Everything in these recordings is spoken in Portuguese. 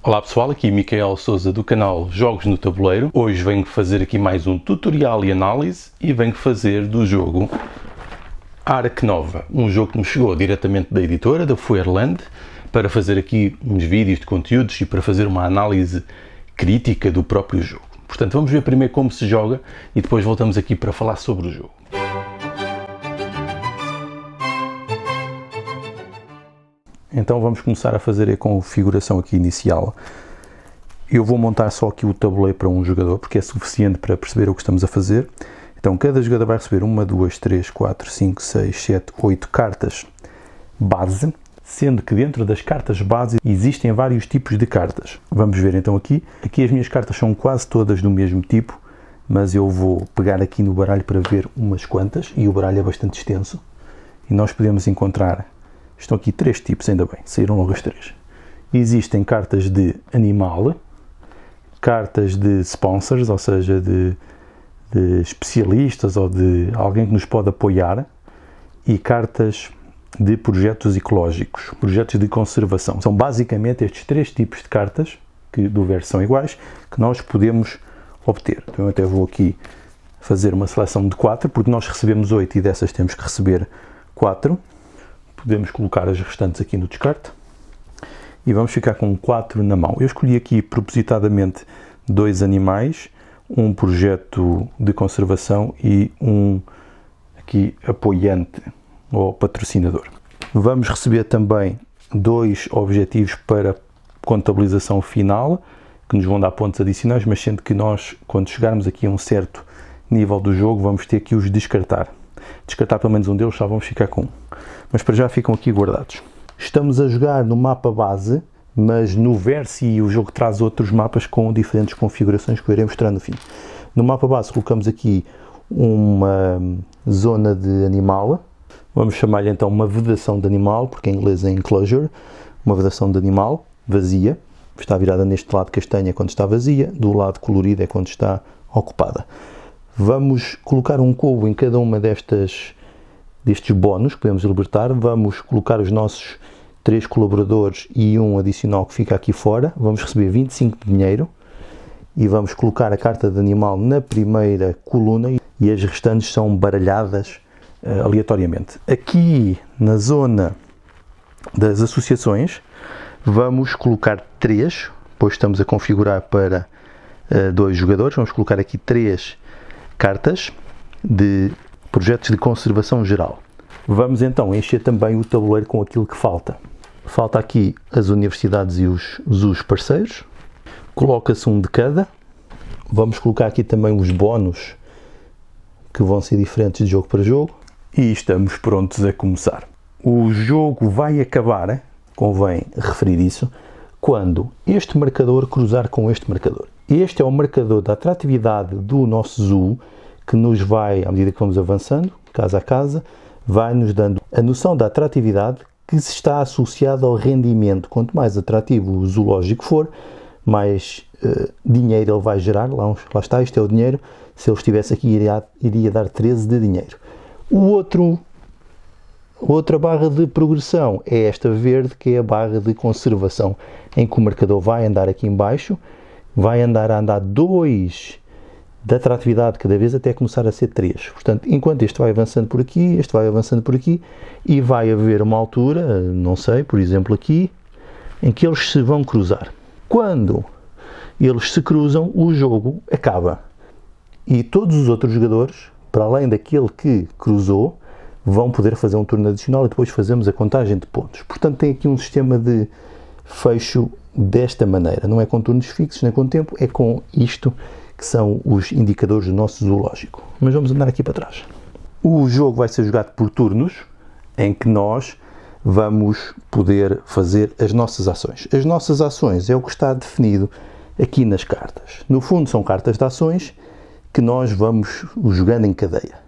Olá pessoal, aqui Micael Souza do canal Jogos no Tabuleiro. Hoje venho fazer aqui mais um tutorial e análise e venho fazer do jogo Ark Nova, um jogo que me chegou diretamente da editora, da Fuerland, para fazer aqui uns vídeos de conteúdos e para fazer uma análise crítica do próprio jogo. Portanto, vamos ver primeiro como se joga e depois voltamos aqui para falar sobre o jogo. Então vamos começar a fazer a configuração aqui inicial. Eu vou montar só aqui o tabuleiro para um jogador, porque é suficiente para perceber o que estamos a fazer. Então cada jogador vai receber 1, 2, 3, 4, 5, 6, 7, 8 cartas base, sendo que dentro das cartas base existem vários tipos de cartas. Vamos ver então aqui. Aqui as minhas cartas são quase todas do mesmo tipo, mas eu vou pegar aqui no baralho para ver umas quantas, e o baralho é bastante extenso. E nós podemos encontrar Estão aqui três tipos, ainda bem, saíram logo as três. Existem cartas de animal, cartas de sponsors, ou seja, de, de especialistas ou de alguém que nos pode apoiar, e cartas de projetos ecológicos, projetos de conservação. São basicamente estes três tipos de cartas, que do verso são iguais, que nós podemos obter. Então, eu até vou aqui fazer uma seleção de quatro, porque nós recebemos oito e dessas temos que receber quatro. Podemos colocar as restantes aqui no descarte e vamos ficar com 4 na mão. Eu escolhi aqui propositadamente dois animais, um projeto de conservação e um aqui apoiante ou patrocinador. Vamos receber também dois objetivos para contabilização final, que nos vão dar pontos adicionais, mas sendo que nós, quando chegarmos aqui a um certo nível do jogo, vamos ter que os descartar descartar pelo menos um deles, já vamos ficar com um. Mas para já ficam aqui guardados. Estamos a jogar no mapa base, mas no Versi o jogo traz outros mapas com diferentes configurações que eu irei mostrar no fim. No mapa base colocamos aqui uma zona de animal, vamos chamar-lhe então uma vedação de animal, porque em inglês é enclosure, uma vedação de animal vazia, está virada neste lado castanha quando está vazia, do lado colorido é quando está ocupada. Vamos colocar um cubo em cada uma destas destes bónus que podemos libertar, vamos colocar os nossos três colaboradores e um adicional que fica aqui fora, vamos receber 25 de dinheiro e vamos colocar a carta de animal na primeira coluna e as restantes são baralhadas uh, aleatoriamente. Aqui na zona das associações vamos colocar três, pois estamos a configurar para uh, dois jogadores, vamos colocar aqui três cartas de projetos de conservação geral. Vamos então encher também o tabuleiro com aquilo que falta. Falta aqui as universidades e os, parceiros. Coloca-se um de cada. Vamos colocar aqui também os bónus que vão ser diferentes de jogo para jogo. E estamos prontos a começar. O jogo vai acabar, convém referir isso, quando este marcador cruzar com este marcador. Este é o marcador da atratividade do nosso zoo que nos vai, à medida que vamos avançando, casa a casa, vai nos dando a noção da atratividade que se está associada ao rendimento. Quanto mais atrativo o zoológico for, mais uh, dinheiro ele vai gerar. Lá, lá está, este é o dinheiro. Se ele estivesse aqui, iria, iria dar 13 de dinheiro. O outro Outra barra de progressão é esta verde, que é a barra de conservação, em que o marcador vai andar aqui embaixo vai andar a andar 2 de atratividade cada vez até começar a ser 3. Portanto, enquanto este vai avançando por aqui, este vai avançando por aqui, e vai haver uma altura, não sei, por exemplo aqui, em que eles se vão cruzar. Quando eles se cruzam, o jogo acaba. E todos os outros jogadores, para além daquele que cruzou, vão poder fazer um turno adicional e depois fazemos a contagem de pontos. Portanto, tem aqui um sistema de fecho desta maneira. Não é com turnos fixos nem com tempo, é com isto que são os indicadores do nosso zoológico. Mas vamos andar aqui para trás. O jogo vai ser jogado por turnos, em que nós vamos poder fazer as nossas ações. As nossas ações é o que está definido aqui nas cartas. No fundo, são cartas de ações que nós vamos jogando em cadeia.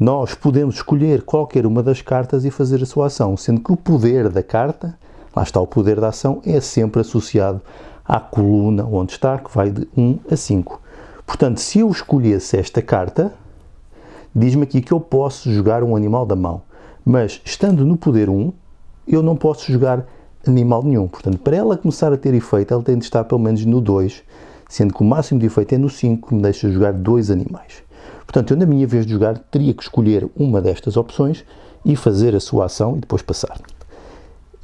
Nós podemos escolher qualquer uma das cartas e fazer a sua ação, sendo que o poder da carta Lá está o poder da ação, é sempre associado à coluna onde está, que vai de 1 a 5. Portanto, se eu escolhesse esta carta, diz-me aqui que eu posso jogar um animal da mão. Mas, estando no poder 1, eu não posso jogar animal nenhum. Portanto, para ela começar a ter efeito, ela tem de estar pelo menos no 2, sendo que o máximo de efeito é no 5, que me deixa jogar dois animais. Portanto, eu, na minha vez de jogar, teria que escolher uma destas opções e fazer a sua ação e depois passar.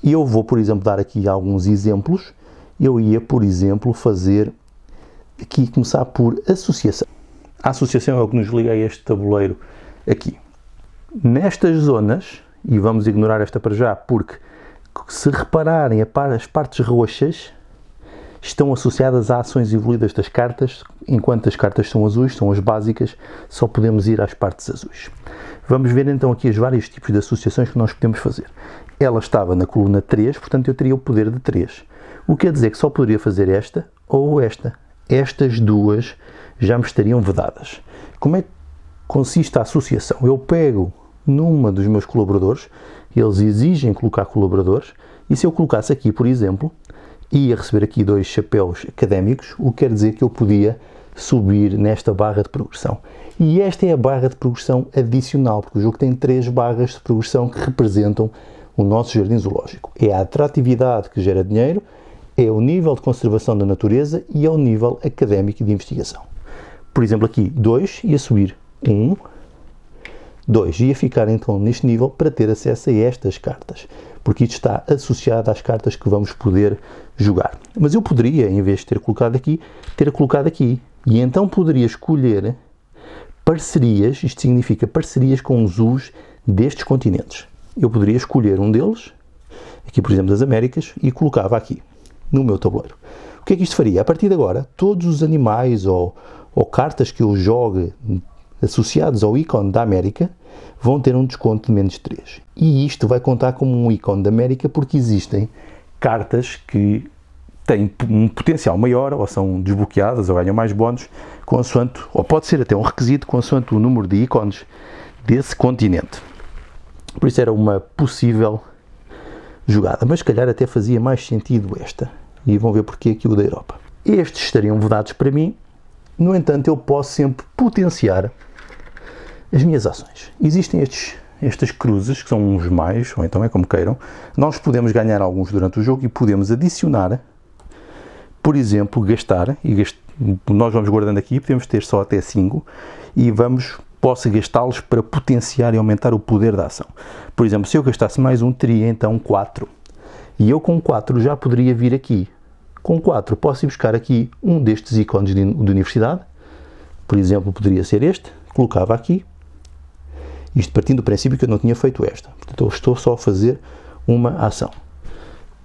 E eu vou, por exemplo, dar aqui alguns exemplos. Eu ia, por exemplo, fazer aqui começar por associação. A associação é o que nos liga a este tabuleiro aqui. Nestas zonas, e vamos ignorar esta para já, porque se repararem as partes roxas estão associadas a ações evoluídas das cartas, enquanto as cartas são azuis, são as básicas, só podemos ir às partes azuis. Vamos ver então aqui os vários tipos de associações que nós podemos fazer ela estava na coluna 3, portanto eu teria o poder de 3. O que quer dizer que só poderia fazer esta ou esta. Estas duas já me estariam vedadas. Como é que consiste a associação? Eu pego numa dos meus colaboradores, eles exigem colocar colaboradores, e se eu colocasse aqui, por exemplo, ia receber aqui dois chapéus académicos, o que quer dizer que eu podia subir nesta barra de progressão. E esta é a barra de progressão adicional, porque o jogo tem três barras de progressão que representam o nosso jardim zoológico. É a atratividade que gera dinheiro, é o nível de conservação da natureza e é o nível académico de investigação. Por exemplo, aqui 2 ia subir 1, um, 2 ia ficar então neste nível para ter acesso a estas cartas, porque isto está associado às cartas que vamos poder jogar. Mas eu poderia, em vez de ter colocado aqui, ter colocado aqui e então poderia escolher parcerias, isto significa parcerias com os US destes continentes eu poderia escolher um deles, aqui por exemplo das Américas, e colocava aqui no meu tabuleiro. O que é que isto faria? A partir de agora, todos os animais ou, ou cartas que eu jogue associados ao ícone da América vão ter um desconto de menos 3. E isto vai contar como um ícone da América porque existem cartas que têm um potencial maior ou são desbloqueadas ou ganham mais bónus consoante, ou pode ser até um requisito consoante o número de ícones desse continente. Por isso era uma possível jogada. Mas se calhar até fazia mais sentido esta. E vão ver porque aqui o da Europa. Estes estariam vedados para mim. No entanto, eu posso sempre potenciar as minhas ações. Existem estes, estas cruzes, que são uns mais, ou então é como queiram. Nós podemos ganhar alguns durante o jogo e podemos adicionar, por exemplo, gastar, e gast... nós vamos guardando aqui, podemos ter só até 5, e vamos possa gastá-los para potenciar e aumentar o poder da ação. Por exemplo, se eu gastasse mais um, teria então 4. E eu com 4 já poderia vir aqui. Com 4 posso ir buscar aqui um destes ícones de, de universidade. Por exemplo, poderia ser este. Colocava aqui. Isto partindo do princípio que eu não tinha feito esta. Portanto, eu estou só a fazer uma ação.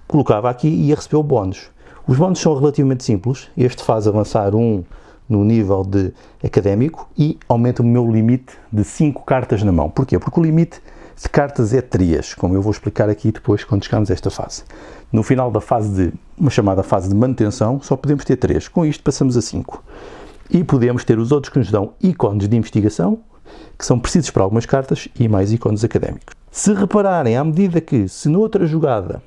Colocava aqui e ia receber o bónus. Os bónus são relativamente simples. Este faz avançar um no nível de académico e aumenta o meu limite de 5 cartas na mão. Porquê? Porque o limite de cartas é trias, como eu vou explicar aqui depois quando chegarmos a esta fase. No final da fase de, uma chamada fase de manutenção, só podemos ter 3. Com isto passamos a 5. E podemos ter os outros que nos dão ícones de investigação, que são precisos para algumas cartas, e mais ícones académicos. Se repararem, à medida que, se noutra jogada,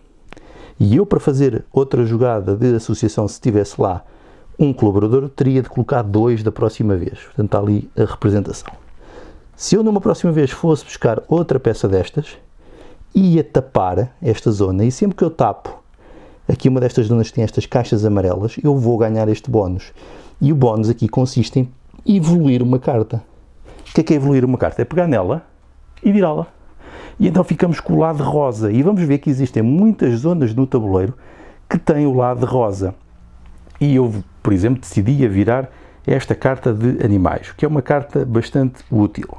e eu para fazer outra jogada de associação, se estivesse lá, um colaborador teria de colocar dois da próxima vez. Portanto, está ali a representação. Se eu numa próxima vez fosse buscar outra peça destas, ia tapar esta zona e sempre que eu tapo aqui uma destas zonas tem estas caixas amarelas, eu vou ganhar este bónus. E o bónus aqui consiste em evoluir uma carta. O que é que é evoluir uma carta? É pegar nela e virá-la. E então ficamos com o lado rosa. E vamos ver que existem muitas zonas no tabuleiro que têm o lado rosa. E eu por exemplo, decidia virar esta carta de animais, que é uma carta bastante útil.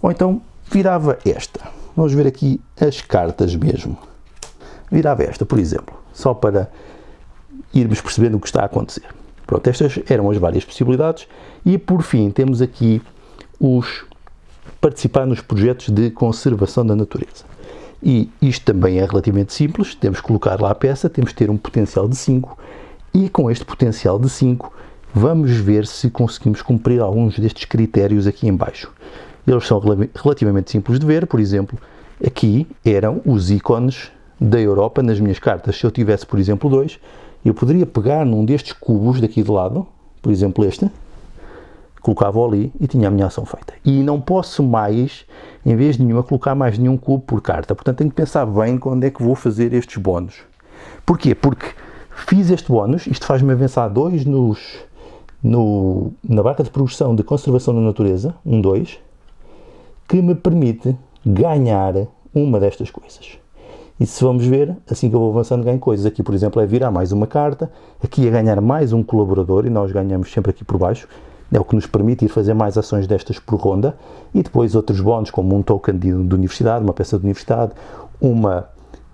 Ou então virava esta. Vamos ver aqui as cartas mesmo. Virava esta, por exemplo, só para irmos percebendo o que está a acontecer. Pronto, estas eram as várias possibilidades. E por fim, temos aqui os participar nos projetos de conservação da natureza. E isto também é relativamente simples, temos que colocar lá a peça, temos que ter um potencial de 5 e com este potencial de 5, vamos ver se conseguimos cumprir alguns destes critérios aqui embaixo. Eles são relativamente simples de ver, por exemplo, aqui eram os ícones da Europa nas minhas cartas. Se eu tivesse, por exemplo, dois, eu poderia pegar num destes cubos daqui de lado, por exemplo este, colocava ali e tinha a minha ação feita. E não posso mais, em vez de nenhuma, colocar mais nenhum cubo por carta. Portanto, tenho que pensar bem quando é que vou fazer estes bónus. Porquê? Porque Fiz este bónus, isto faz-me avançar dois nos, no, na barra de progressão de conservação da natureza, um 2, que me permite ganhar uma destas coisas. E se vamos ver, assim que eu vou avançando, ganho coisas. Aqui, por exemplo, é virar mais uma carta, aqui é ganhar mais um colaborador, e nós ganhamos sempre aqui por baixo. É o que nos permite ir fazer mais ações destas por ronda e depois outros bónus, como um token de, de universidade, uma peça de universidade, uma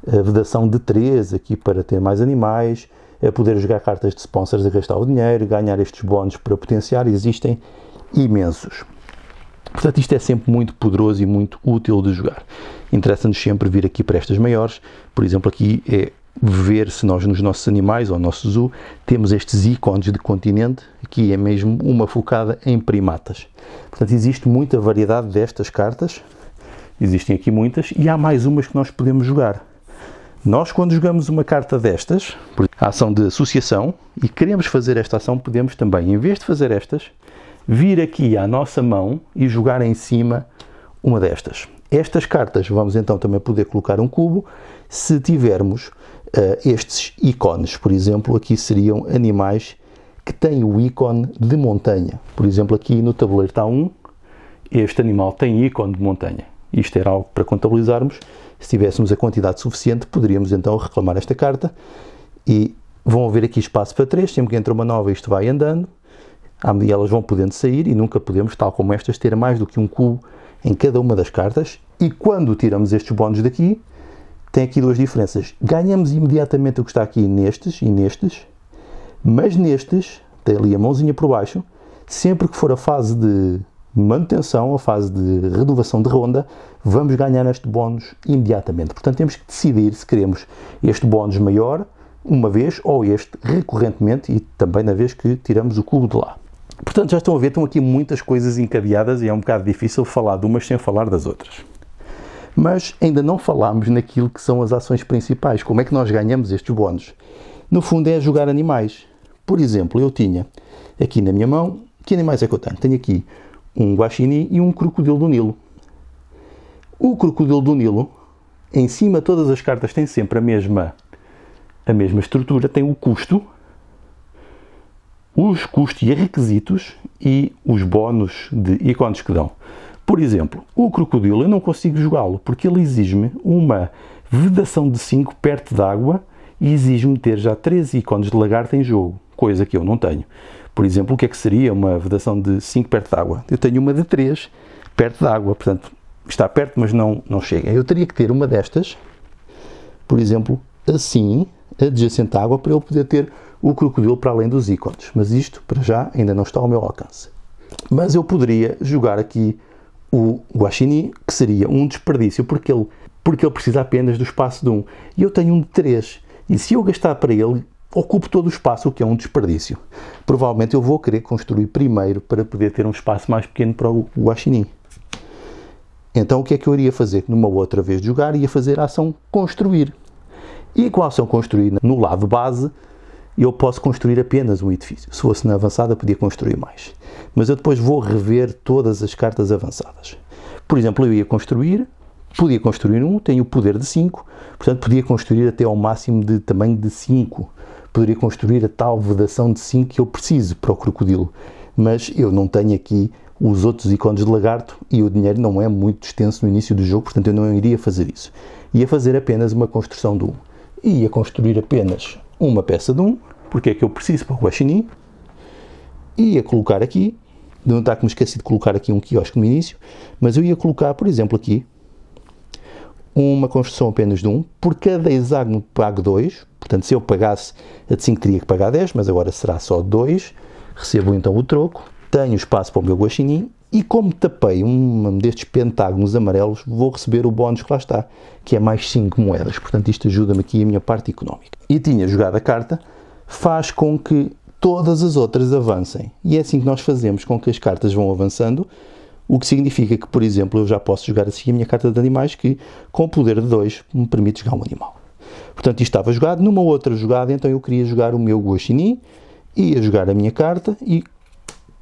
eh, vedação de 3 aqui para ter mais animais, a poder jogar cartas de sponsors a gastar o dinheiro, ganhar estes bónus para potenciar, existem imensos. Portanto, isto é sempre muito poderoso e muito útil de jogar. Interessa-nos sempre vir aqui para estas maiores, por exemplo, aqui é ver se nós nos nossos animais ou no nosso zoo temos estes ícones de continente, aqui é mesmo uma focada em primatas. Portanto, existe muita variedade destas cartas, existem aqui muitas, e há mais umas que nós podemos jogar. Nós, quando jogamos uma carta destas, por ação de associação, e queremos fazer esta ação, podemos também, em vez de fazer estas, vir aqui à nossa mão e jogar em cima uma destas. Estas cartas vamos então também poder colocar um cubo se tivermos uh, estes ícones. Por exemplo, aqui seriam animais que têm o ícone de montanha. Por exemplo, aqui no tabuleiro está um, este animal tem ícone de montanha. Isto era algo para contabilizarmos se tivéssemos a quantidade suficiente, poderíamos então reclamar esta carta e vão haver aqui espaço para três. Sempre que entra uma nova, isto vai andando. À medida elas vão podendo sair e nunca podemos, tal como estas, ter mais do que um cubo em cada uma das cartas. E quando tiramos estes bónus daqui, tem aqui duas diferenças. Ganhamos imediatamente o que está aqui nestes e nestes, mas nestes, tem ali a mãozinha por baixo, sempre que for a fase de manutenção, a fase de renovação de ronda, vamos ganhar este bónus imediatamente. Portanto, temos que decidir se queremos este bónus maior uma vez ou este recorrentemente e também na vez que tiramos o cubo de lá. Portanto, já estão a ver, estão aqui muitas coisas encadeadas e é um bocado difícil falar de umas sem falar das outras. Mas ainda não falámos naquilo que são as ações principais, como é que nós ganhamos estes bónus. No fundo, é jogar animais. Por exemplo, eu tinha aqui na minha mão, que animais é que eu tenho? Tenho aqui um guaxinim e um crocodilo do Nilo. O crocodilo do Nilo, em cima todas as cartas têm sempre a mesma a mesma estrutura, tem o custo, os custos e requisitos e os bónus de icones que dão. Por exemplo, o crocodilo eu não consigo jogá-lo porque ele exige-me uma vedação de 5 perto d'água e exige-me ter já 3 ícones de lagarta em jogo, coisa que eu não tenho. Por exemplo, o que é que seria uma vedação de 5 perto de água? Eu tenho uma de 3 perto de água, portanto, está perto, mas não, não chega. Eu teria que ter uma destas, por exemplo, assim, adjacente à água, para eu poder ter o crocodilo para além dos ícones. Mas isto, para já, ainda não está ao meu alcance. Mas eu poderia jogar aqui o guaxinim, que seria um desperdício, porque ele, porque ele precisa apenas do espaço de um. E eu tenho um de três. E se eu gastar para ele ocupo todo o espaço, o que é um desperdício. Provavelmente eu vou querer construir primeiro para poder ter um espaço mais pequeno para o guaxinim. Então o que é que eu iria fazer? Numa outra vez de jogar, ia fazer a ação construir. E com a ação construir no lado base, eu posso construir apenas um edifício. Se fosse na avançada, podia construir mais. Mas eu depois vou rever todas as cartas avançadas. Por exemplo, eu ia construir, podia construir um, tenho o poder de 5, portanto podia construir até ao máximo de tamanho de 5 poderia construir a tal vedação de sim que eu preciso para o crocodilo, mas eu não tenho aqui os outros ícones de lagarto e o dinheiro não é muito extenso no início do jogo, portanto eu não iria fazer isso. Ia fazer apenas uma construção de um. Ia construir apenas uma peça de um, porque é que eu preciso para o guaxinim. Ia colocar aqui, não está que me esqueci de colocar aqui um quiosque no início, mas eu ia colocar, por exemplo, aqui uma construção apenas de 1 um, por cada hexágono pago 2, portanto se eu pagasse a de 5 teria que pagar 10, mas agora será só 2, recebo então o troco, tenho espaço para o meu guaxinim e como tapei um destes pentágonos amarelos, vou receber o bónus que lá está, que é mais 5 moedas, portanto isto ajuda-me aqui a minha parte económica. E tinha jogado a carta, faz com que todas as outras avancem, e é assim que nós fazemos com que as cartas vão avançando, o que significa que, por exemplo, eu já posso jogar assim a minha carta de animais que, com o poder de 2, me permite jogar um animal. Portanto, isto estava jogado. Numa outra jogada, então eu queria jogar o meu Guaxinim, ia jogar a minha carta e,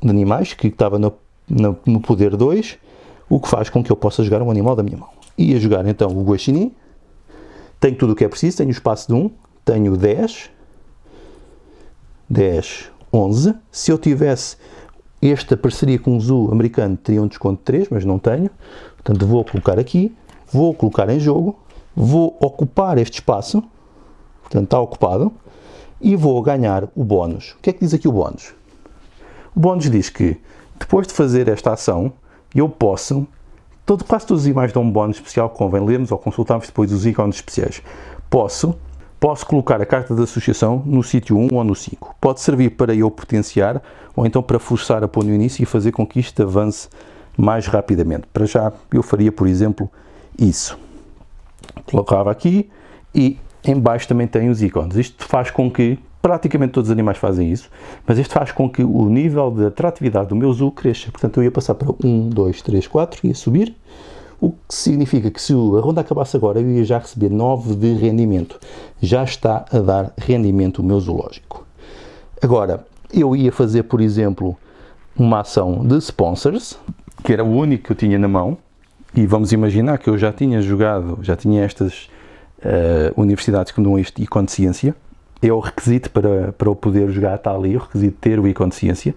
de animais, que estava no, no, no poder 2, o que faz com que eu possa jogar um animal da minha mão. Ia jogar então o Guaxinim, tenho tudo o que é preciso, tenho o espaço de 1, um, tenho 10, 10, 11. Se eu tivesse esta parceria com o Zoo americano teria um desconto de 3, mas não tenho. Portanto, vou colocar aqui, vou colocar em jogo, vou ocupar este espaço, portanto, está ocupado, e vou ganhar o bónus. O que é que diz aqui o bónus? O bónus diz que depois de fazer esta ação, eu posso. Todo, quase todos os imagens dão um bónus especial, convém lermos ou consultarmos depois os ícones especiais. Posso Posso colocar a carta de associação no sítio 1 ou no 5. Pode servir para eu potenciar ou então para forçar a pôr no início e fazer com que isto avance mais rapidamente. Para já, eu faria, por exemplo, isso. Colocava aqui e em baixo também tem os ícones. Isto faz com que, praticamente todos os animais fazem isso, mas isto faz com que o nível de atratividade do meu zoo cresça. Portanto, eu ia passar para 1, 2, 3, 4, ia subir o que significa que se a ronda acabasse agora, eu ia já receber 9 de rendimento. Já está a dar rendimento o meu zoológico. Agora, eu ia fazer, por exemplo, uma ação de sponsors, que era o único que eu tinha na mão, e vamos imaginar que eu já tinha jogado, já tinha estas uh, universidades que me dão este Icon de ciência, é o requisito para, para eu poder jogar, está ali, o requisito de ter o Icon de ciência,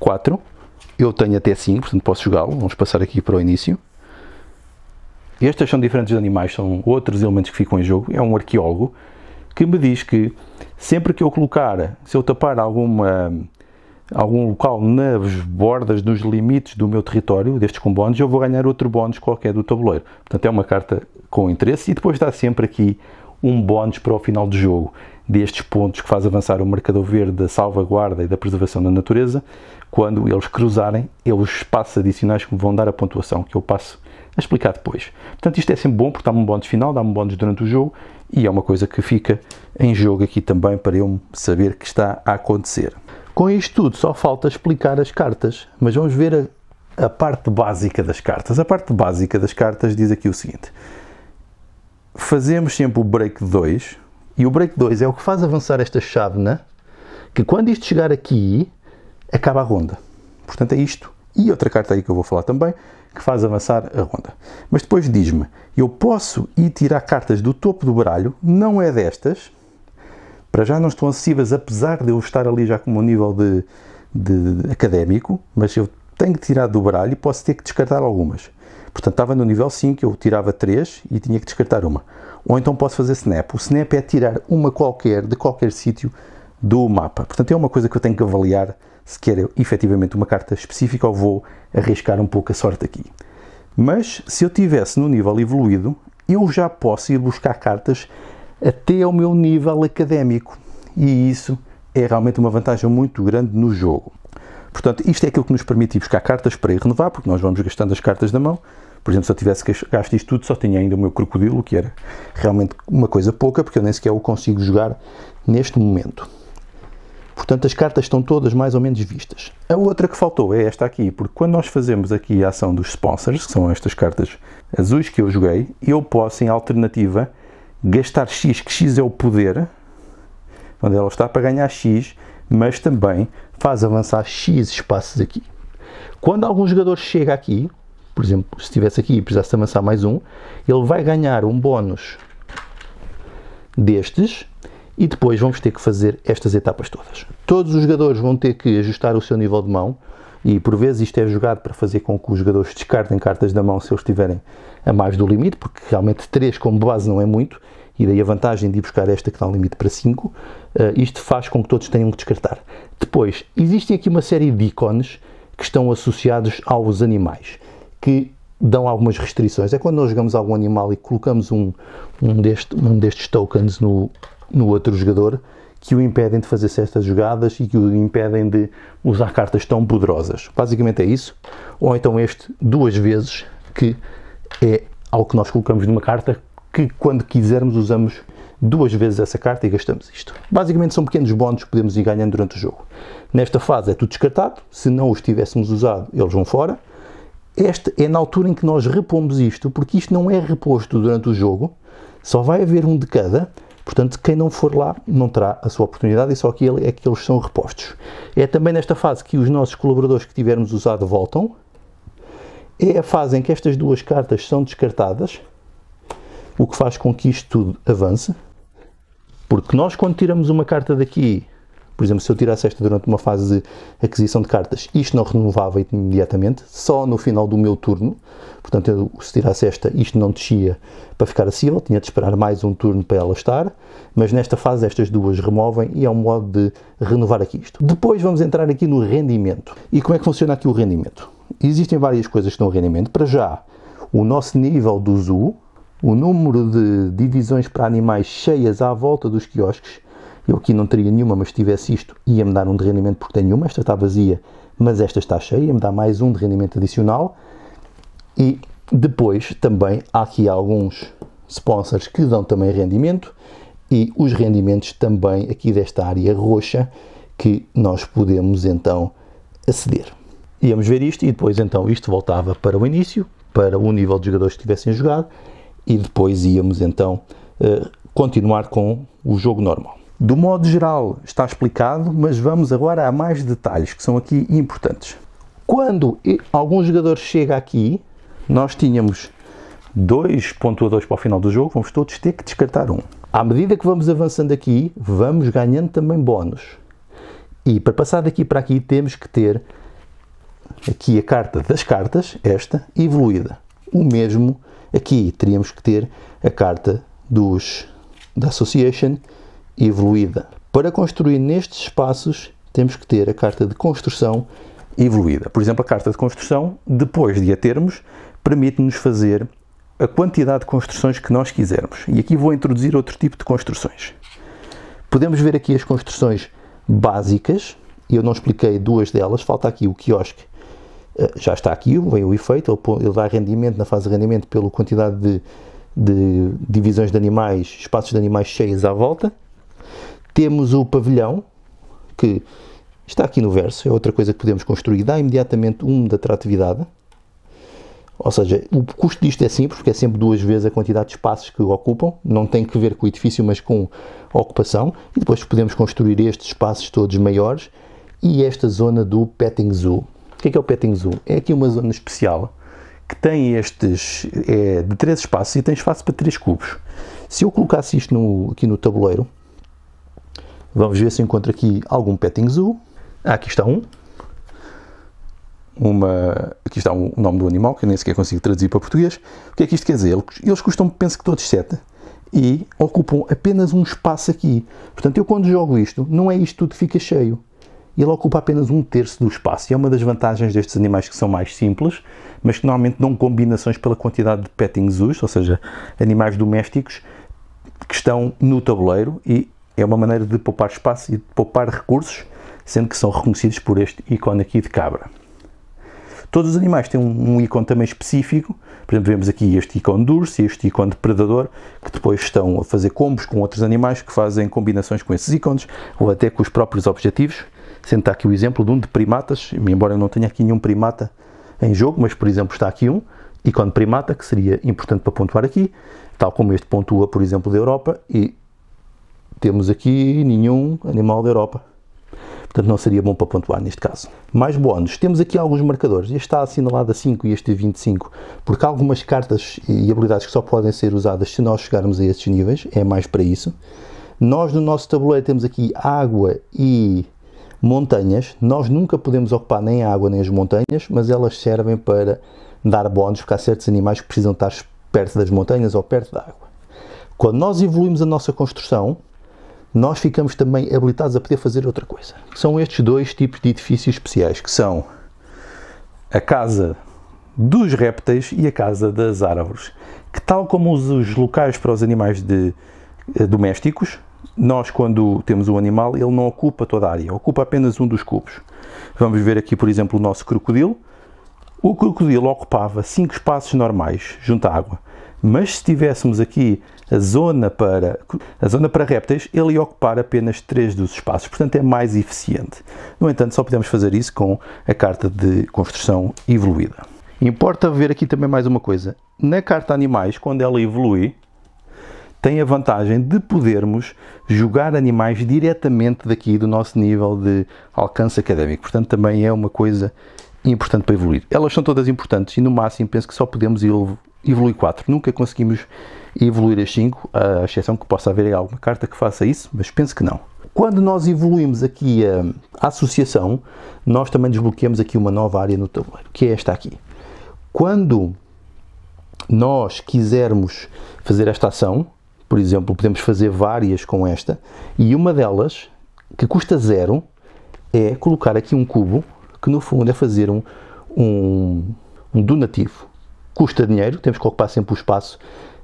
4, eu tenho até 5, portanto posso jogá-lo, vamos passar aqui para o início, estas são diferentes de animais, são outros elementos que ficam em jogo. É um arqueólogo que me diz que sempre que eu colocar, se eu tapar alguma, algum local nas bordas, nos limites do meu território, destes com bónus, eu vou ganhar outro bónus qualquer do tabuleiro. Portanto, é uma carta com interesse e depois dá sempre aqui um bónus para o final do jogo, destes pontos que faz avançar o marcador verde da salvaguarda e da preservação da natureza. Quando eles cruzarem, eles passos adicionais que me vão dar a pontuação que eu passo a explicar depois. Portanto, isto é sempre bom porque dá-me um bónus final, dá-me um bónus durante o jogo e é uma coisa que fica em jogo aqui também para eu saber que está a acontecer. Com isto tudo, só falta explicar as cartas, mas vamos ver a, a parte básica das cartas. A parte básica das cartas diz aqui o seguinte: fazemos sempre o break 2, e o break 2 é o que faz avançar esta chávena, que quando isto chegar aqui, acaba a ronda. Portanto, é isto. E outra carta aí que eu vou falar também, que faz avançar a ronda. Mas depois diz-me: eu posso ir tirar cartas do topo do baralho, não é destas, para já não estão acessíveis, apesar de eu estar ali já com um nível de, de, de académico, mas eu tenho que tirar do baralho e posso ter que descartar algumas. Portanto, estava no nível 5, eu tirava 3 e tinha que descartar uma. Ou então posso fazer snap. O snap é tirar uma qualquer de qualquer sítio do mapa. Portanto, é uma coisa que eu tenho que avaliar se quer efetivamente uma carta específica ou vou arriscar um pouco a sorte aqui. Mas se eu tivesse no nível evoluído, eu já posso ir buscar cartas até ao meu nível académico. E isso é realmente uma vantagem muito grande no jogo. Portanto, isto é aquilo que nos permite ir buscar cartas para ir renovar, porque nós vamos gastando as cartas da mão. Por exemplo, se eu tivesse gasto isto tudo, só tinha ainda o meu crocodilo, que era realmente uma coisa pouca, porque eu nem sequer o consigo jogar neste momento. Portanto, as cartas estão todas mais ou menos vistas. A outra que faltou é esta aqui, porque quando nós fazemos aqui a ação dos sponsors, que são estas cartas azuis que eu joguei, eu posso, em alternativa, gastar X, que X é o poder, onde ela está para ganhar X, mas também faz avançar X espaços aqui. Quando algum jogador chega aqui, por exemplo, se estivesse aqui e precisasse avançar mais um, ele vai ganhar um bónus destes e depois vamos ter que fazer estas etapas todas. Todos os jogadores vão ter que ajustar o seu nível de mão e por vezes isto é jogado para fazer com que os jogadores descartem cartas da mão se eles estiverem a mais do limite, porque realmente 3 como base não é muito, e daí a vantagem de ir buscar esta que está um limite para 5. Uh, eh, isto faz com que todos tenham que descartar. Depois, existem aqui uma série de ícones que estão associados aos animais, que dão algumas restrições. É quando nós jogamos algum animal e colocamos um, um, deste, um destes tokens no, no outro jogador que o impedem de fazer certas jogadas e que o impedem de usar cartas tão poderosas. Basicamente é isso. Ou então este duas vezes, que é algo que nós colocamos numa carta que quando quisermos usamos duas vezes essa carta e gastamos isto. Basicamente são pequenos bónus que podemos ir ganhando durante o jogo. Nesta fase é tudo descartado, se não os tivéssemos usado, eles vão fora. Este é na altura em que nós repomos isto, porque isto não é reposto durante o jogo, só vai haver um de cada Portanto, quem não for lá não terá a sua oportunidade e só aqui é que eles são repostos. É também nesta fase que os nossos colaboradores que tivermos usado voltam. É a fase em que estas duas cartas são descartadas, o que faz com que isto tudo avance. Porque nós, quando tiramos uma carta daqui por exemplo, se eu tirasse esta durante uma fase de aquisição de cartas, isto não renovava imediatamente, só no final do meu turno. Portanto, eu, se tirasse esta, isto não descia para ficar acessível, tinha de esperar mais um turno para ela estar. Mas nesta fase, estas duas removem e é um modo de renovar aqui isto. Depois vamos entrar aqui no rendimento. E como é que funciona aqui o rendimento? Existem várias coisas que dão rendimento. Para já, o nosso nível do zoo, o número de divisões para animais cheias à volta dos quiosques eu aqui não teria nenhuma, mas se tivesse isto, ia-me dar um de rendimento porque tenho uma. Esta está vazia, mas esta está cheia, ia-me dar mais um de rendimento adicional. E depois também há aqui alguns sponsors que dão também rendimento e os rendimentos também aqui desta área roxa que nós podemos então aceder. Íamos ver isto e depois então isto voltava para o início, para o nível de jogadores que tivessem jogado e depois íamos então eh, continuar com o jogo normal. Do modo geral está explicado, mas vamos agora a mais detalhes que são aqui importantes. Quando algum jogador chega aqui, nós tínhamos dois pontuadores para o final do jogo, vamos todos ter que descartar um. À medida que vamos avançando aqui, vamos ganhando também bónus. E para passar daqui para aqui, temos que ter aqui a carta das cartas, esta, evoluída. O mesmo aqui, teríamos que ter a carta dos, da Association evoluída. Para construir nestes espaços, temos que ter a carta de construção evoluída. Por exemplo, a carta de construção, depois de a termos, permite-nos fazer a quantidade de construções que nós quisermos. E aqui vou introduzir outro tipo de construções. Podemos ver aqui as construções básicas, eu não expliquei duas delas, falta aqui o quiosque, eh, já está aqui, vem o efeito, ele dá rendimento na fase de rendimento pela quantidade de, de divisões de animais, espaços de animais cheios à volta. Temos o pavilhão, que está aqui no verso, é outra coisa que podemos construir, dá imediatamente um da atratividade. Ou seja, o custo disto é simples, porque é sempre duas vezes a quantidade de espaços que ocupam, não tem que ver com o edifício, mas com a ocupação. E depois podemos construir estes espaços todos maiores e esta zona do petting zoo. O que é, que é o petting zoo? É aqui uma zona especial que tem estes é, de três espaços e tem espaço para três cubos. Se eu colocasse isto no, aqui no tabuleiro, Vamos ver se encontro aqui algum petting zoo. Ah, aqui está um. Uma, aqui está o nome do animal, que eu nem sequer consigo traduzir para português. O que é que isto quer dizer? Eles custam, penso que todos sete e ocupam apenas um espaço aqui. Portanto, eu quando jogo isto, não é isto tudo que fica cheio. Ele ocupa apenas um terço do espaço e é uma das vantagens destes animais que são mais simples, mas que normalmente dão combinações pela quantidade de petting zoos, ou seja, animais domésticos que estão no tabuleiro e é uma maneira de poupar espaço e de poupar recursos, sendo que são reconhecidos por este ícone aqui de cabra. Todos os animais têm um, um ícone também específico, por exemplo, vemos aqui este ícone de urso e este ícone de predador, que depois estão a fazer combos com outros animais que fazem combinações com esses ícones ou até com os próprios objetivos, sendo está aqui o exemplo de um de primatas, embora eu não tenha aqui nenhum primata em jogo, mas por exemplo está aqui um, ícone primata, que seria importante para pontuar aqui, tal como este pontua, por exemplo, da Europa, e temos aqui nenhum animal da Europa. Portanto, não seria bom para pontuar neste caso. Mais bónus. Temos aqui alguns marcadores. Este está assinalado a 5 e este a 25, porque há algumas cartas e habilidades que só podem ser usadas se nós chegarmos a estes níveis. É mais para isso. Nós, no nosso tabuleiro, temos aqui água e montanhas. Nós nunca podemos ocupar nem a água nem as montanhas, mas elas servem para dar bónus, porque há certos animais que precisam estar perto das montanhas ou perto da água. Quando nós evoluímos a nossa construção, nós ficamos também habilitados a poder fazer outra coisa. São estes dois tipos de edifícios especiais, que são a casa dos répteis e a casa das árvores, que tal como os locais para os animais de, eh, domésticos, nós quando temos um animal, ele não ocupa toda a área, ocupa apenas um dos cubos. Vamos ver aqui, por exemplo, o nosso crocodilo. O crocodilo ocupava cinco espaços normais junto à água, mas se tivéssemos aqui a zona para, a zona para répteis, ele ia ocupar apenas 3 dos espaços, portanto é mais eficiente. No entanto, só podemos fazer isso com a carta de construção evoluída. Importa ver aqui também mais uma coisa. Na carta animais, quando ela evolui, tem a vantagem de podermos jogar animais diretamente daqui do nosso nível de alcance académico. Portanto, também é uma coisa importante para evoluir. Elas são todas importantes e no máximo penso que só podemos evolui 4. Nunca conseguimos evoluir as 5, à exceção que possa haver alguma carta que faça isso, mas penso que não. Quando nós evoluímos aqui a, a associação, nós também desbloqueamos aqui uma nova área no tabuleiro, que é esta aqui. Quando nós quisermos fazer esta ação, por exemplo, podemos fazer várias com esta, e uma delas, que custa zero, é colocar aqui um cubo, que no fundo é fazer um, um, um donativo custa dinheiro, temos que ocupar sempre o espaço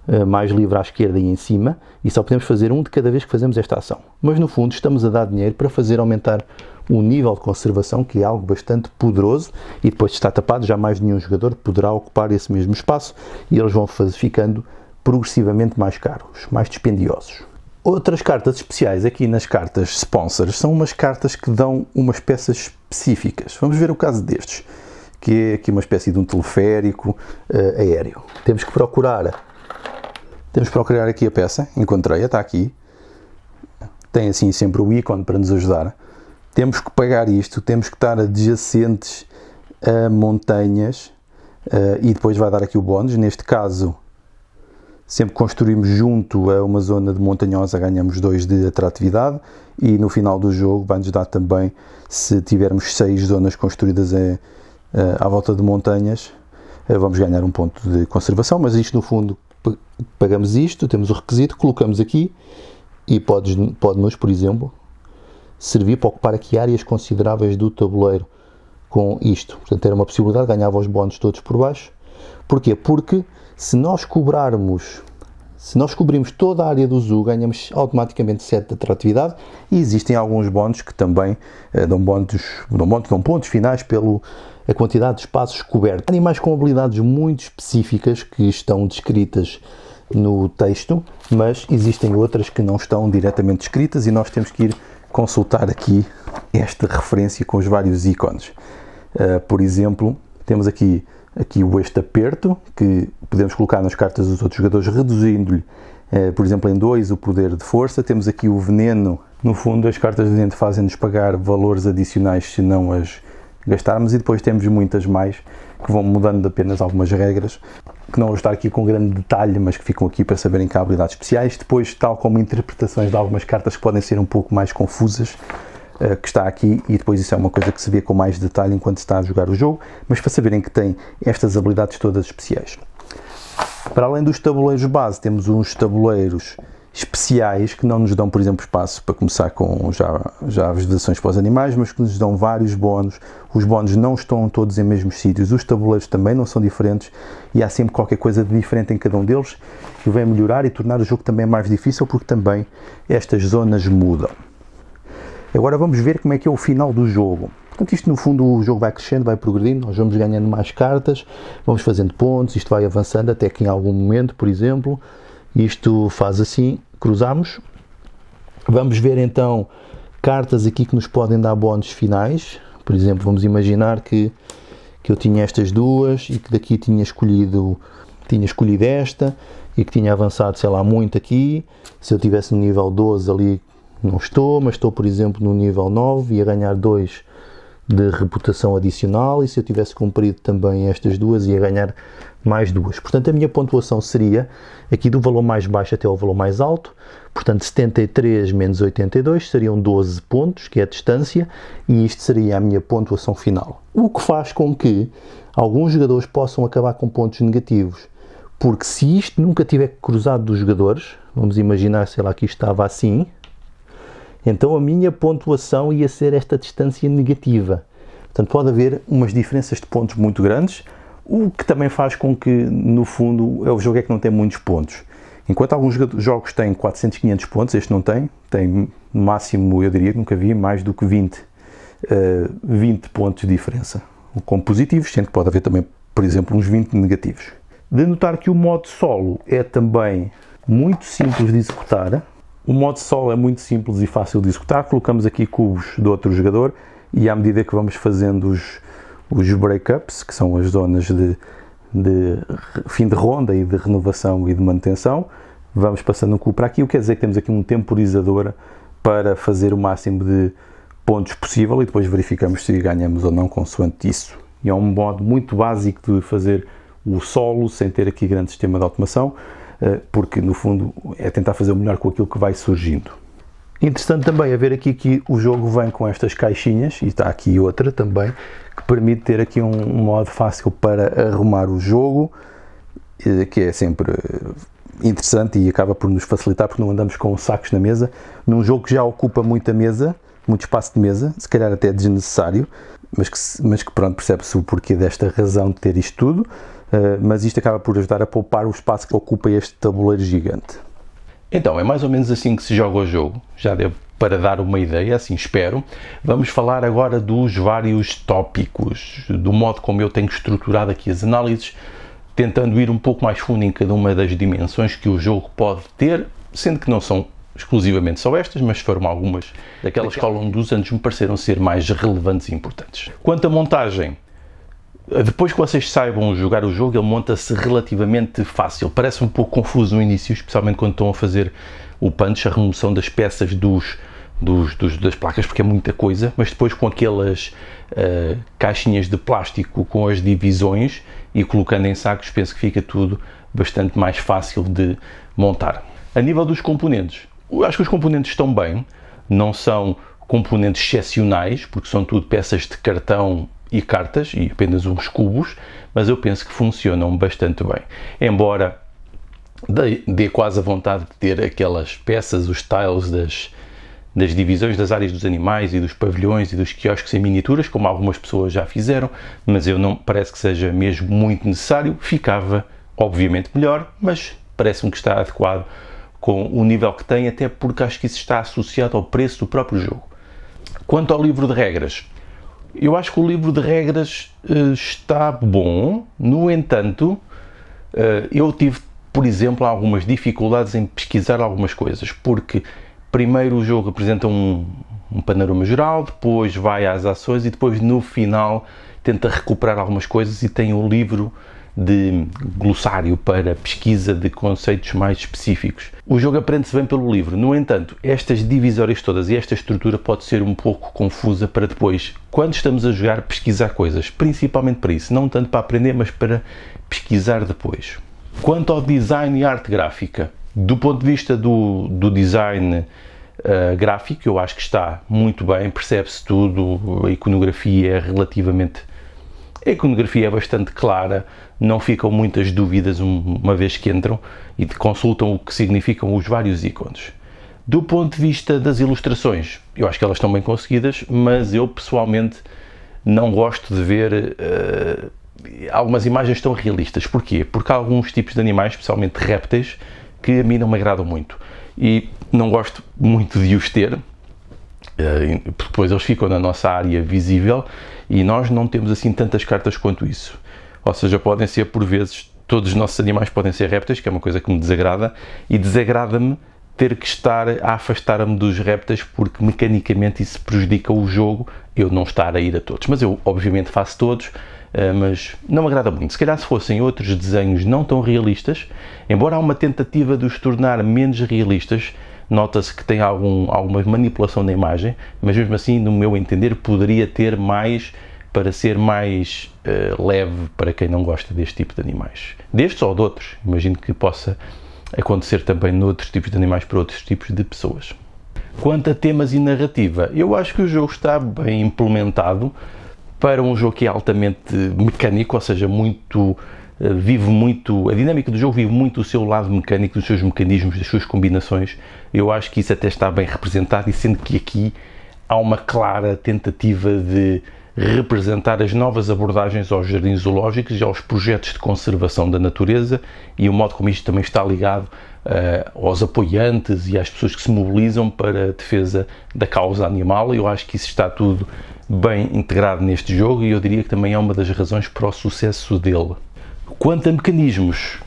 eh, mais livre à esquerda e em cima, e só podemos fazer um de cada vez que fazemos esta ação. Mas no fundo estamos a dar dinheiro para fazer aumentar o nível de conservação, que é algo bastante poderoso, e depois de estar tapado, já mais nenhum jogador poderá ocupar esse mesmo espaço, e eles vão ficando progressivamente mais caros, mais dispendiosos. Outras cartas especiais aqui nas cartas sponsors são umas cartas que dão umas peças específicas. Vamos ver o caso destes que é aqui uma espécie de um teleférico uh, aéreo. Temos que procurar, temos que procurar aqui a peça, encontrei-a, está aqui, tem assim sempre o ícone para nos ajudar. Temos que pagar isto, temos que estar adjacentes a montanhas uh, e depois vai dar aqui o bónus, neste caso sempre construímos junto a uma zona de montanhosa ganhamos 2 de atratividade e no final do jogo vai-nos dar também se tivermos 6 zonas construídas em eh, à volta de montanhas, eh, vamos ganhar um ponto de conservação, mas isto no fundo pagamos isto, temos o requisito, colocamos aqui e pode-nos, por exemplo, servir para ocupar aqui áreas consideráveis do tabuleiro com isto. Portanto, era uma possibilidade, ganhava os bónus todos por baixo. Porquê? Porque se nós cobrarmos se nós cobrimos toda a área do zoo, ganhamos automaticamente 7 de atratividade e existem alguns bónus que também eh, dão, bónus, dão, bónus, dão pontos finais pela quantidade de espaços cobertos. Animais com habilidades muito específicas que estão descritas no texto, mas existem outras que não estão diretamente descritas e nós temos que ir consultar aqui esta referência com os vários ícones. Uh, por exemplo, temos aqui aqui o este aperto, que podemos colocar nas cartas dos outros jogadores, reduzindo-lhe, eh, por exemplo, em 2 o poder de força. Temos aqui o veneno. No fundo, as cartas de dentro fazem-nos pagar valores adicionais se não as gastarmos, e depois temos muitas mais que vão mudando apenas algumas regras, que não estar aqui com grande detalhe, mas que ficam aqui para saberem que há habilidades especiais. Depois, tal como interpretações de algumas cartas que podem ser um pouco mais confusas, eh, que está aqui e depois isso é uma coisa que se vê com mais detalhe enquanto está a jogar o jogo, mas para saberem que tem estas habilidades todas especiais. Para além dos tabuleiros base, temos uns tabuleiros especiais que não nos dão, por exemplo, espaço para começar com já, já vegetações para os animais, mas que nos dão vários bónus. Os bónus não estão todos em mesmos sítios, os tabuleiros também não são diferentes e há sempre qualquer coisa de diferente em cada um deles que vem melhorar e tornar o jogo também mais difícil porque também estas zonas mudam. Agora vamos ver como é que é o final do jogo. Portanto, isto no fundo o jogo vai crescendo, vai progredindo, nós vamos ganhando mais cartas, vamos fazendo pontos, isto vai avançando até que em algum momento, por exemplo, isto faz assim, cruzamos. Vamos ver então cartas aqui que nos podem dar bónus finais. Por exemplo, vamos imaginar que, que eu tinha estas duas e que daqui tinha escolhido tinha escolhido esta e que tinha avançado, sei lá, muito aqui. Se eu tivesse no nível 12 ali não estou, mas estou, por exemplo, no nível 9 e a ganhar 2 de reputação adicional. E se eu tivesse cumprido também estas duas, ia ganhar mais duas. Portanto, a minha pontuação seria aqui do valor mais baixo até ao valor mais alto. Portanto, 73 menos 82 seriam 12 pontos, que é a distância, e isto seria a minha pontuação final. O que faz com que alguns jogadores possam acabar com pontos negativos. Porque se isto nunca tiver cruzado dos jogadores, vamos imaginar, sei lá, que isto estava assim, então a minha pontuação ia ser esta distância negativa. Portanto, pode haver umas diferenças de pontos muito grandes, o que também faz com que, no fundo, é o jogo é que não tem muitos pontos. Enquanto alguns jogos têm 400, 500 pontos, este não tem, tem no máximo, eu diria que nunca vi, mais do que 20, uh, 20 pontos de diferença. Com positivos, sendo que pode haver também, por exemplo, uns 20 negativos. De notar que o modo solo é também muito simples de executar, o modo solo é muito simples e fácil de executar. Colocamos aqui cubos do outro jogador e à medida que vamos fazendo os, os breakups, que são as zonas de, de fim de ronda e de renovação e de manutenção, vamos passando um cubo para aqui. O que quer dizer que temos aqui um temporizador para fazer o máximo de pontos possível e depois verificamos se ganhamos ou não consoante isso. E é um modo muito básico de fazer o solo sem ter aqui grande sistema de automação. Eh, porque no fundo é tentar fazer o melhor com aquilo que vai surgindo. Interessante também a ver aqui que o jogo vem com estas caixinhas, e está aqui outra também, que permite ter aqui um, modo fácil para arrumar o jogo, eh, que é sempre eh, interessante e acaba por nos facilitar porque não andamos com sacos na mesa. Num jogo que já ocupa muita mesa, muito espaço de mesa, se calhar até desnecessário, mas que, mas que pronto, percebe-se o porquê desta razão de ter isto tudo. Eh, mas isto acaba por ajudar a poupar o espaço que ocupa este tabuleiro gigante. Então, é mais ou menos assim que se joga o jogo. Já devo para dar uma ideia, assim espero. Vamos falar agora dos vários tópicos, do modo como eu tenho estruturado aqui as análises, tentando ir um pouco mais fundo em cada uma das dimensões que o jogo pode ter, sendo que não são exclusivamente só estas, mas foram algumas daquelas que ao longo dos anos me pareceram ser mais relevantes e importantes. Quanto à montagem, depois que vocês saibam jogar o jogo, ele monta-se relativamente fácil. Parece um pouco confuso no início, especialmente quando estão a fazer o punch, a remoção das peças dos, dos, dos das placas, porque é muita coisa, mas depois com aquelas uh, caixinhas de plástico com as divisões e colocando em sacos, penso que fica tudo bastante mais fácil de montar. A nível dos componentes, acho que os componentes estão bem, não são componentes excepcionais, porque são tudo peças de cartão e cartas e apenas uns cubos, mas eu penso que funcionam bastante bem. Embora dê, quase a vontade de ter aquelas peças, os tiles das, das divisões das áreas dos animais e dos pavilhões e dos quiosques em miniaturas, como algumas pessoas já fizeram, mas eu não parece que seja mesmo muito necessário. Ficava, obviamente, melhor, mas parece-me que está adequado com o nível que tem, até porque acho que isso está associado ao preço do próprio jogo. Quanto ao livro de regras, eu acho que o livro de regras uh, está bom, no entanto, uh, eu tive, por exemplo, algumas dificuldades em pesquisar algumas coisas, porque primeiro o jogo apresenta um, um panorama geral, depois vai às ações e depois no final tenta recuperar algumas coisas e tem o livro de glossário para pesquisa de conceitos mais específicos. O jogo aprende-se bem pelo livro, no entanto, estas divisórias todas e esta estrutura pode ser um pouco confusa para depois, quando estamos a jogar, pesquisar coisas, principalmente para isso, não tanto para aprender, mas para pesquisar depois. Quanto ao design e arte gráfica, do ponto de vista do, do design uh, gráfico, eu acho que está muito bem, percebe-se tudo, a iconografia é relativamente a iconografia é bastante clara, não ficam muitas dúvidas uma vez que entram e consultam o que significam os vários ícones. Do ponto de vista das ilustrações, eu acho que elas estão bem conseguidas, mas eu pessoalmente não gosto de ver. Uh, algumas imagens tão realistas. Porquê? Porque há alguns tipos de animais, especialmente répteis, que a mim não me agradam muito. E não gosto muito de os ter, eh, porque depois eles ficam na nossa área visível e nós não temos assim tantas cartas quanto isso. Ou seja, podem ser por vezes, todos os nossos animais podem ser répteis, que é uma coisa que me desagrada, e desagrada-me ter que estar a afastar-me dos répteis porque mecanicamente isso prejudica o jogo, eu não estar a ir a todos. Mas eu, obviamente, faço todos, eh, mas não me agrada muito. Se calhar se fossem outros desenhos não tão realistas, embora há uma tentativa de os tornar menos realistas, nota-se que tem algum, alguma manipulação da imagem, mas mesmo assim, no meu entender, poderia ter mais para ser mais uh, leve para quem não gosta deste tipo de animais. Destes ou de outros, imagino que possa acontecer também noutros tipos de animais para outros tipos de pessoas. Quanto a temas e narrativa, eu acho que o jogo está bem implementado para um jogo que é altamente mecânico, ou seja, muito eh, vive muito, a dinâmica do jogo vive muito o seu lado mecânico, dos seus mecanismos, das suas combinações. Eu acho que isso até está bem representado e sendo que aqui há uma clara tentativa de representar as novas abordagens aos jardins zoológicos e aos projetos de conservação da natureza e o modo como isto também está ligado uh, aos apoiantes e às pessoas que se mobilizam para a defesa da causa animal. Eu acho que isso está tudo bem integrado neste jogo e eu diria que também é uma das razões para o sucesso dele. Quanto a mecanismos,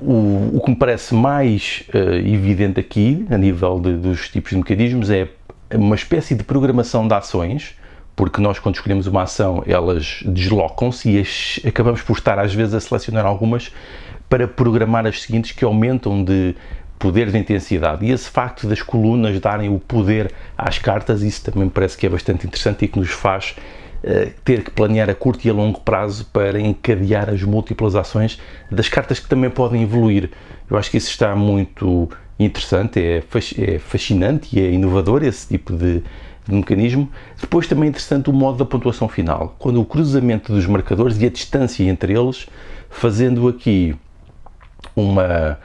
o, o que me parece mais uh, evidente aqui, a nível de, dos tipos de mecanismos, é uma espécie de programação de ações, porque nós, quando escolhemos uma ação, elas deslocam-se e as, acabamos por estar, às vezes, a selecionar algumas para programar as seguintes que aumentam de poder de intensidade. E esse facto das colunas darem o poder às cartas, isso também me parece que é bastante interessante e que nos faz eh, ter que planear a curto e a longo prazo para encadear as múltiplas ações das cartas que também podem evoluir. Eu acho que isso está muito interessante, é, é, fascinante e é inovador esse tipo de, de mecanismo. Depois também é interessante o modo da pontuação final, quando o cruzamento dos marcadores e a distância entre eles, fazendo aqui uma,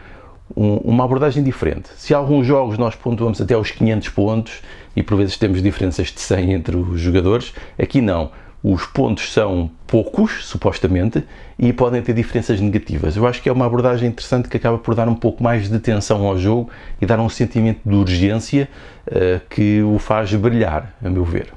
um, uma abordagem diferente. Se alguns jogos nós pontuamos até os 500 pontos, e por vezes temos diferenças de 100 entre os jogadores. Aqui não. Os pontos são poucos, supostamente, e podem ter diferenças negativas. Eu acho que é uma abordagem interessante que acaba por dar um pouco mais de tensão ao jogo e dar um sentimento de urgência uh, que o faz brilhar, a meu ver.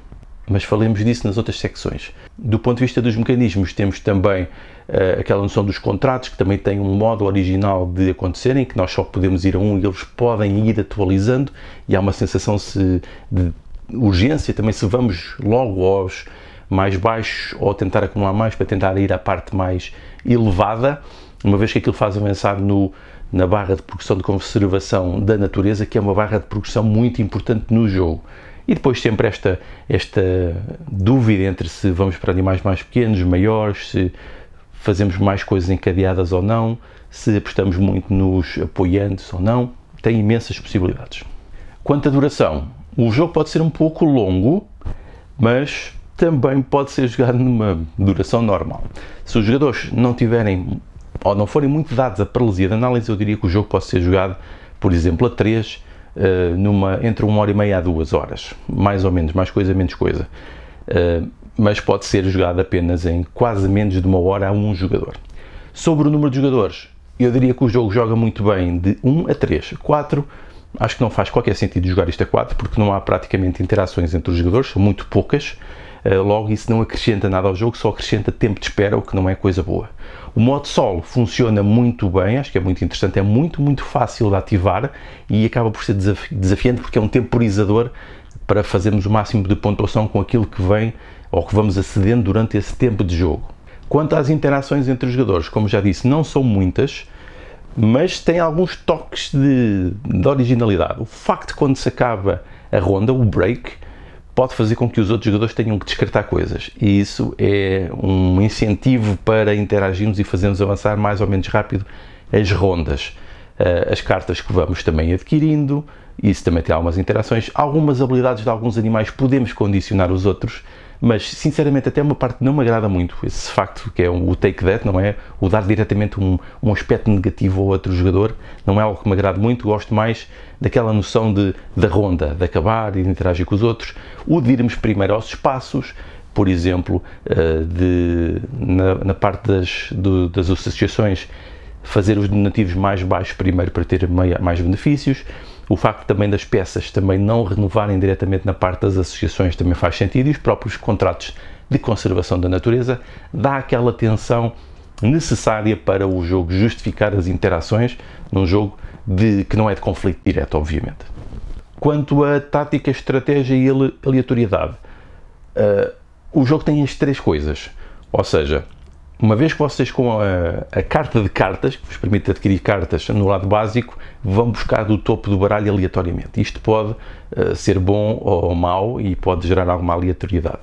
Mas falemos disso nas outras secções. Do ponto de vista dos mecanismos, temos também eh, aquela noção dos contratos, que também tem um modo original de acontecerem, que nós só podemos ir a um e eles podem ir atualizando, e há uma sensação se, de urgência também se vamos logo aos mais baixos ou tentar acumular mais para tentar ir à parte mais elevada, uma vez que aquilo faz avançar no, na barra de progressão de conservação da natureza, que é uma barra de progressão muito importante no jogo. E depois sempre esta, esta dúvida entre se vamos para animais mais pequenos, maiores, se fazemos mais coisas encadeadas ou não, se apostamos muito nos apoiantes ou não, tem imensas possibilidades. Quanto à duração, o jogo pode ser um pouco longo, mas também pode ser jogado numa duração normal. Se os jogadores não tiverem ou não forem muito dados à paralisia de análise, eu diria que o jogo pode ser jogado, por exemplo, a 3, eh, numa, entre uma hora e meia a duas horas, mais ou menos, mais coisa, menos coisa. Eh, mas pode ser jogado apenas em quase menos de uma hora a um jogador. Sobre o número de jogadores, eu diria que o jogo joga muito bem de 1 a 3. 4, acho que não faz qualquer sentido jogar isto a 4, porque não há praticamente interações entre os jogadores, são muito poucas. Eh, logo, isso não acrescenta nada ao jogo, só acrescenta tempo de espera, o que não é coisa boa. O modo solo funciona muito bem, acho que é muito interessante, é muito, muito fácil de ativar e acaba por ser desafiante porque é um temporizador para fazermos o máximo de pontuação com aquilo que vem ou que vamos acedendo durante esse tempo de jogo. Quanto às interações entre os jogadores, como já disse, não são muitas, mas tem alguns toques de, de originalidade. O facto de quando se acaba a ronda, o break, pode fazer com que os outros jogadores tenham que descartar coisas. E isso é um incentivo para interagirmos e fazermos avançar mais ou menos rápido as rondas. Eh, as cartas que vamos também adquirindo, isso também tem algumas interações. Algumas habilidades de alguns animais podemos condicionar os outros mas sinceramente até uma parte não me agrada muito esse facto que é o take that, não é? O dar diretamente um, um aspecto negativo ao outro jogador, não é algo que me agrada muito, gosto mais daquela noção de, da ronda, de acabar e de interagir com os outros, o de irmos primeiro aos espaços, por exemplo, eh, de, na, na parte das, do, das associações, fazer os donativos mais baixos primeiro para ter mais benefícios, o facto também das peças também não renovarem diretamente na parte das associações também faz sentido e os próprios contratos de conservação da natureza dá aquela tensão necessária para o jogo justificar as interações num jogo de, que não é de conflito direto, obviamente. Quanto à tática, estratégia e aleatoriedade, uh, o jogo tem as três coisas. Ou seja, uma vez que vocês com a, a, carta de cartas, que vos permite adquirir cartas no lado básico, vão buscar do topo do baralho aleatoriamente. Isto pode uh, ser bom ou mau e pode gerar alguma aleatoriedade.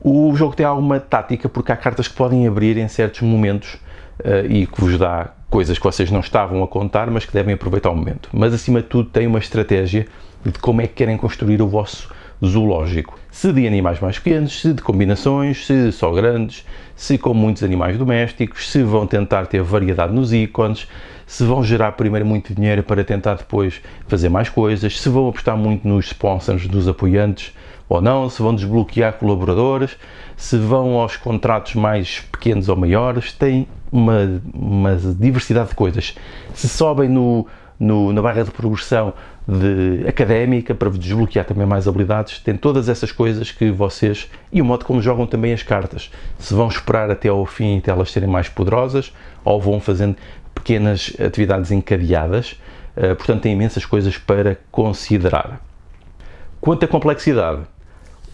O jogo tem alguma tática porque há cartas que podem abrir em certos momentos uh, e que vos dá coisas que vocês não estavam a contar, mas que devem aproveitar o momento. Mas acima de tudo tem uma estratégia de como é que querem construir o vosso zoológico. Se de animais mais pequenos, se de combinações, se só grandes, se com muitos animais domésticos, se vão tentar ter variedade nos ícones, se vão gerar primeiro muito dinheiro para tentar depois fazer mais coisas, se vão apostar muito nos sponsors dos apoiantes ou não, se vão desbloquear colaboradores, se vão aos contratos mais pequenos ou maiores, tem uma, uma diversidade de coisas. Se sobem no, no, na barra de progressão de académica para desbloquear também mais habilidades. Tem todas essas coisas que vocês e o modo como jogam também as cartas. Se vão esperar até ao fim até elas serem mais poderosas ou vão fazendo pequenas atividades encadeadas. Uh, portanto, tem imensas coisas para considerar. Quanto à complexidade,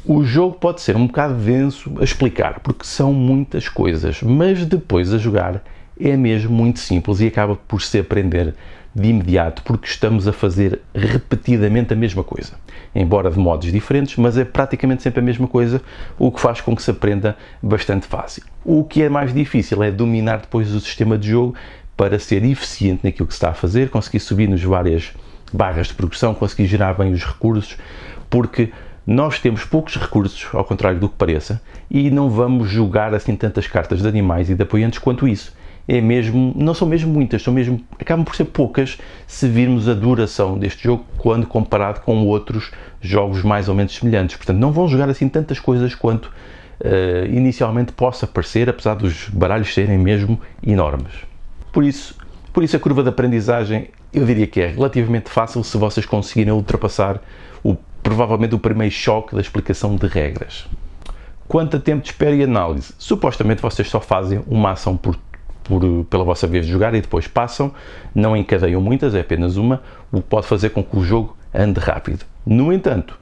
o jogo pode ser um bocado denso a explicar, porque são muitas coisas, mas depois a jogar é mesmo muito simples e acaba por se aprender de imediato, porque estamos a fazer repetidamente a mesma coisa, embora de modos diferentes, mas é praticamente sempre a mesma coisa, o que faz com que se aprenda bastante fácil. O que é mais difícil é dominar depois o sistema de jogo para ser eficiente naquilo que se está a fazer, conseguir subir nos várias barras de progressão, conseguir gerar bem os recursos, porque nós temos poucos recursos, ao contrário do que pareça, e não vamos jogar assim tantas cartas de animais e de apoiantes quanto isso é mesmo, não são mesmo muitas, são mesmo, acabam por ser poucas se virmos a duração deste jogo quando comparado com outros jogos mais ou menos semelhantes. Portanto, não vão jogar assim tantas coisas quanto uh, inicialmente possa parecer, apesar dos baralhos serem mesmo enormes. Por isso, por isso a curva de aprendizagem eu diria que é relativamente fácil se vocês conseguirem ultrapassar o provavelmente o primeiro choque da explicação de regras. Quanto a tempo de espera e análise? Supostamente vocês só fazem uma ação por por, pela vossa vez de jogar e depois passam, não encadeiam muitas, é apenas uma, o que pode fazer com que o jogo ande rápido. No entanto,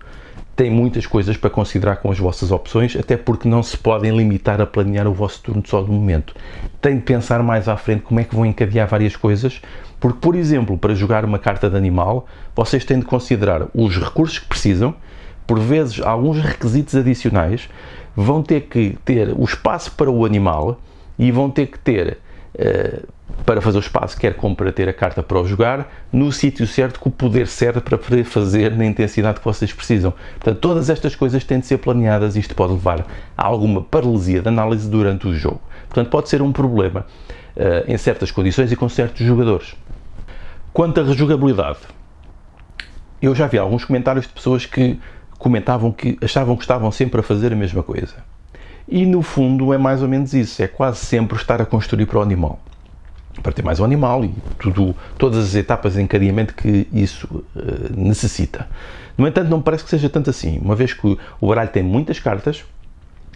tem muitas coisas para considerar com as vossas opções, até porque não se podem limitar a planear o vosso turno só do momento. Tem de pensar mais à frente como é que vão encadear várias coisas, porque, por exemplo, para jogar uma carta de animal, vocês têm de considerar os recursos que precisam, por vezes alguns requisitos adicionais, vão ter que ter o espaço para o animal e vão ter que ter eh, para fazer o espaço, quer como para ter a carta para o jogar, no sítio certo, com o poder certo para poder fazer na intensidade que vocês precisam. Portanto, todas estas coisas têm de ser planeadas e isto pode levar a alguma paralisia de análise durante o jogo. Portanto, pode ser um problema eh, em certas condições e com certos jogadores. Quanto à rejogabilidade, eu já vi alguns comentários de pessoas que comentavam que achavam que estavam sempre a fazer a mesma coisa. E no fundo é mais ou menos isso, é quase sempre estar a construir para o animal. Para ter mais um animal e tudo, todas as etapas de encadeamento que isso uh, necessita. No entanto, não me parece que seja tanto assim, uma vez que o baralho tem muitas cartas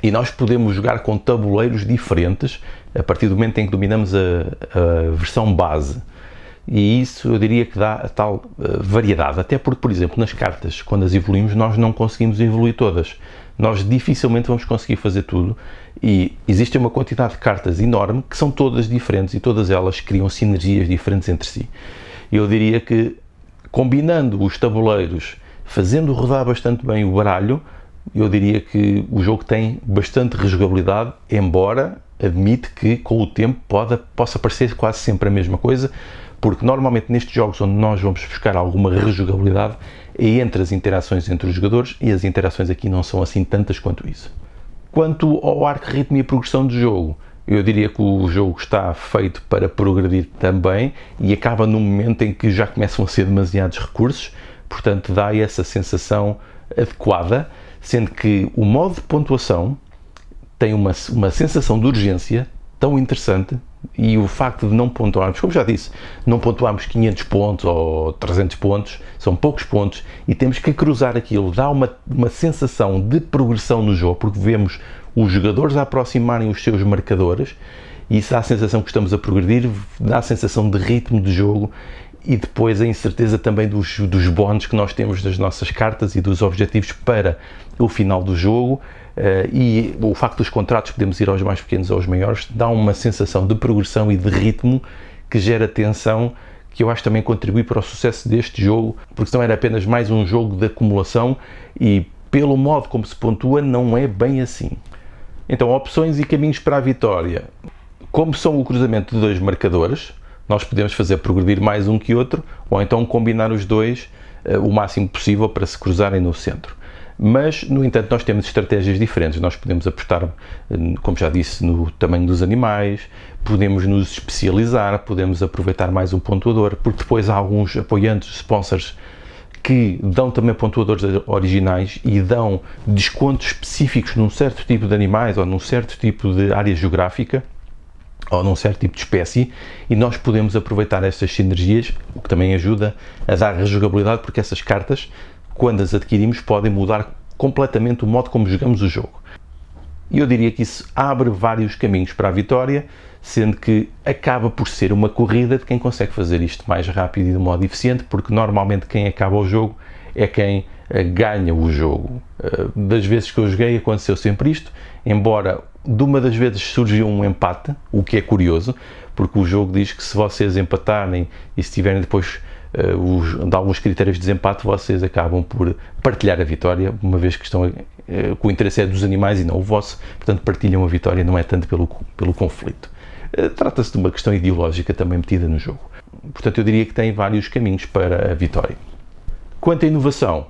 e nós podemos jogar com tabuleiros diferentes a partir do momento em que dominamos a, a versão base. E isso eu diria que dá a tal uh, variedade, até porque, por exemplo, nas cartas, quando as evoluímos, nós não conseguimos evoluir todas. Nós dificilmente vamos conseguir fazer tudo e existe uma quantidade de cartas enorme que são todas diferentes e todas elas criam sinergias diferentes entre si. Eu diria que combinando os tabuleiros, fazendo rodar bastante bem o baralho, eu diria que o jogo tem bastante rejogabilidade, embora admite que com o tempo pode, possa parecer quase sempre a mesma coisa, porque normalmente nestes jogos onde nós vamos buscar alguma rejogabilidade, é entre as interações entre os jogadores, e as interações aqui não são assim tantas quanto isso. Quanto ao arco, ritmo e progressão do jogo, eu diria que o jogo está feito para progredir também e acaba num momento em que já começam a ser demasiados recursos, portanto, dá essa sensação adequada, sendo que o modo de pontuação tem uma, uma sensação de urgência tão interessante e o facto de não pontuarmos, como já disse, não pontuarmos 500 pontos ou 300 pontos, são poucos pontos, e temos que cruzar aquilo, dá uma, uma sensação de progressão no jogo, porque vemos os jogadores aproximarem os seus marcadores, e isso dá a sensação que estamos a progredir, dá a sensação de ritmo de jogo, e depois a incerteza também dos, dos bónus que nós temos das nossas cartas e dos objetivos para o final do jogo, eh, e o facto dos contratos podemos ir aos mais pequenos ou aos maiores dá uma sensação de progressão e de ritmo que gera tensão que eu acho também contribui para o sucesso deste jogo, porque senão era apenas mais um jogo de acumulação e pelo modo como se pontua não é bem assim. Então, opções e caminhos para a vitória. Como são o cruzamento de dois marcadores, nós podemos fazer progredir mais um que outro, ou então combinar os dois uh, o máximo possível para se cruzarem no centro. Mas, no entanto, nós temos estratégias diferentes. Nós podemos apostar, eh, como já disse, no tamanho dos animais, podemos nos especializar, podemos aproveitar mais um pontuador, porque depois há alguns apoiantes, sponsors, que dão também pontuadores originais e dão descontos específicos num certo tipo de animais ou num certo tipo de área geográfica ou num certo tipo de espécie e nós podemos aproveitar estas sinergias, o que também ajuda a dar rejogabilidade porque essas cartas quando as adquirimos, podem mudar completamente o modo como jogamos o jogo. E eu diria que isso abre vários caminhos para a vitória, sendo que acaba por ser uma corrida de quem consegue fazer isto mais rápido e de modo eficiente, porque normalmente quem acaba o jogo é quem eh, ganha o jogo. Eh, das vezes que eu joguei aconteceu sempre isto, embora de uma das vezes surgiu um empate, o que é curioso, porque o jogo diz que se vocês empatarem e se tiverem depois eh, os, de alguns critérios de desempate, vocês acabam por partilhar a vitória, uma vez que estão uh, o interesse é dos animais e não o vosso, portanto partilham a vitória, não é tanto pelo, pelo conflito. Eh, trata-se de uma questão ideológica também metida no jogo. Portanto, eu diria que tem vários caminhos para a vitória. Quanto à inovação,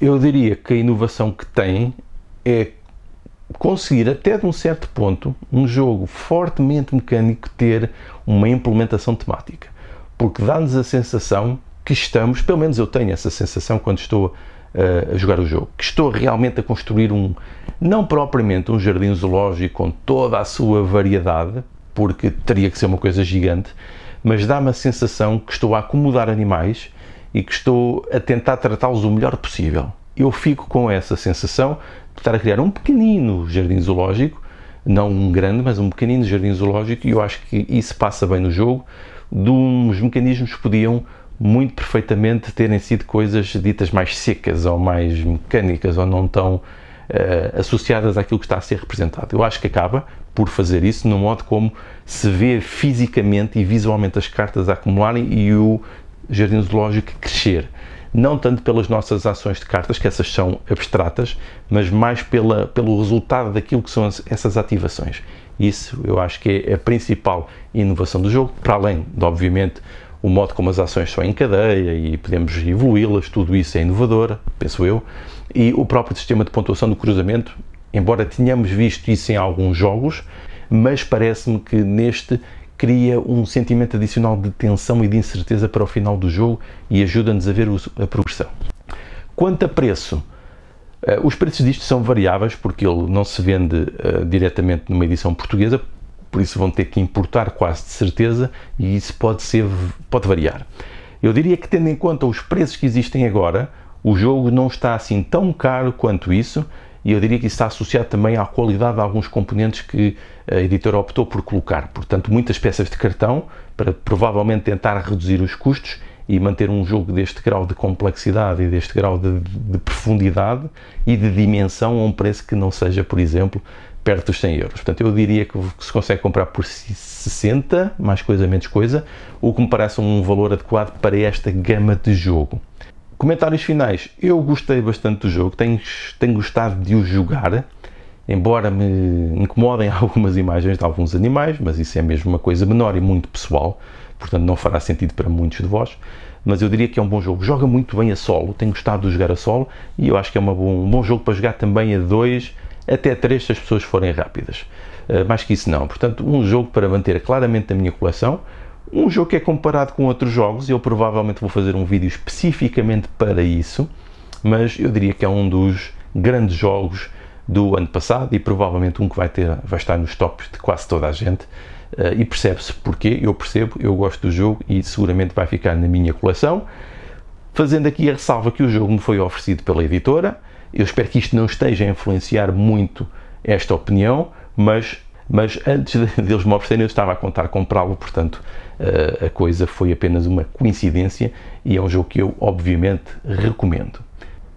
eu diria que a inovação que tem é conseguir, até de um certo ponto, um jogo fortemente mecânico ter uma implementação temática porque dá-nos a sensação que estamos, pelo menos eu tenho essa sensação quando estou uh, a jogar o jogo, que estou realmente a construir um, não propriamente um jardim zoológico com toda a sua variedade, porque teria que ser uma coisa gigante, mas dá-me a sensação que estou a acomodar animais e que estou a tentar tratá-los o melhor possível. Eu fico com essa sensação de estar a criar um pequenino jardim zoológico, não um grande, mas um pequenino jardim zoológico, e eu acho que isso passa bem no jogo de uns mecanismos que podiam muito perfeitamente terem sido coisas ditas mais secas ou mais mecânicas ou não tão uh, associadas àquilo que está a ser representado. Eu acho que acaba por fazer isso no modo como se vê fisicamente e visualmente as cartas a acumularem e o jardim zoológico crescer. Não tanto pelas nossas ações de cartas, que essas são abstratas, mas mais pela, pelo resultado daquilo que são as, essas ativações. Isso eu acho que é a principal inovação do jogo, para além de, obviamente, o modo como as ações são em cadeia e podemos evoluí-las, tudo isso é inovador, penso eu, e o próprio sistema de pontuação do cruzamento, embora tenhamos visto isso em alguns jogos, mas parece-me que neste cria um sentimento adicional de tensão e de incerteza para o final do jogo e ajuda-nos a ver a progressão. Quanto a preço, eh, os preços disto são variáveis porque ele não se vende uh, diretamente numa edição portuguesa, por isso vão ter que importar quase de certeza e isso pode, ser, pode variar. Eu diria que, tendo em conta os preços que existem agora, o jogo não está assim tão caro quanto isso e eu diria que isso está associado também à qualidade de alguns componentes que eh, a editora optou por colocar. Portanto, muitas peças de cartão para provavelmente tentar reduzir os custos e manter um jogo deste grau de complexidade e deste grau de, de profundidade e de dimensão a um preço que não seja, por exemplo, perto dos 100 euros. Portanto, eu diria que se consegue comprar por 60, mais coisa, menos coisa, o que me parece um valor adequado para esta gama de jogo. Comentários finais. Eu gostei bastante do jogo, tenho, tenho gostado de o jogar, embora me incomodem algumas imagens de alguns animais, mas isso é mesmo uma coisa menor e muito pessoal portanto não fará sentido para muitos de vós, mas eu diria que é um bom jogo. Joga muito bem a solo, tenho gostado de jogar a solo e eu acho que é uma bom, um bom jogo para jogar também a dois, até três se as pessoas forem rápidas. Uh, mais que isso não. Portanto, um jogo para manter claramente a minha coleção, um jogo que é comparado com outros jogos, eu provavelmente vou fazer um vídeo especificamente para isso, mas eu diria que é um dos grandes jogos do ano passado e provavelmente um que vai, ter, vai estar nos tops de quase toda a gente. Uh, e percebe-se porquê, eu percebo, eu gosto do jogo e seguramente vai ficar na minha coleção. Fazendo aqui a ressalva que o jogo me foi oferecido pela editora, eu espero que isto não esteja a influenciar muito esta opinião, mas, mas antes deles de me oferecerem eu estava a contar comprá-lo, portanto uh, a coisa foi apenas uma coincidência e é um jogo que eu obviamente recomendo.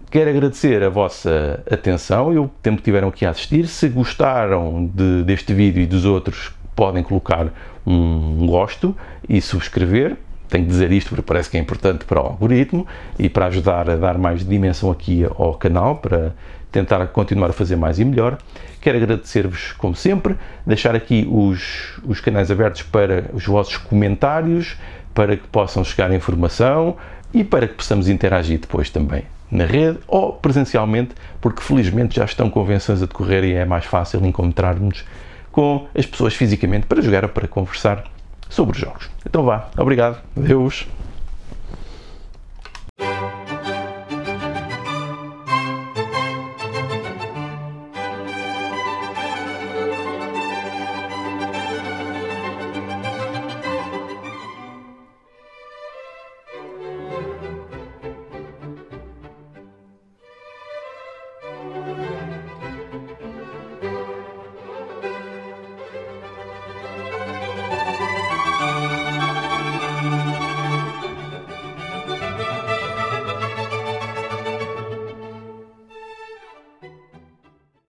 Quero agradecer a vossa atenção e o tempo que tiveram aqui a assistir. Se gostaram de, deste vídeo e dos outros, podem colocar um gosto e subscrever. Tenho que dizer isto porque parece que é importante para o algoritmo e para ajudar a dar mais dimensão aqui ao canal, para tentar continuar a fazer mais e melhor. Quero agradecer-vos, como sempre, deixar aqui os, os canais abertos para os vossos comentários, para que possam chegar informação e para que possamos interagir depois também na rede ou presencialmente, porque felizmente já estão convenções a decorrer e é mais fácil encontrarmos com as pessoas fisicamente para jogar ou para conversar sobre os jogos. Então vá, obrigado, adeus.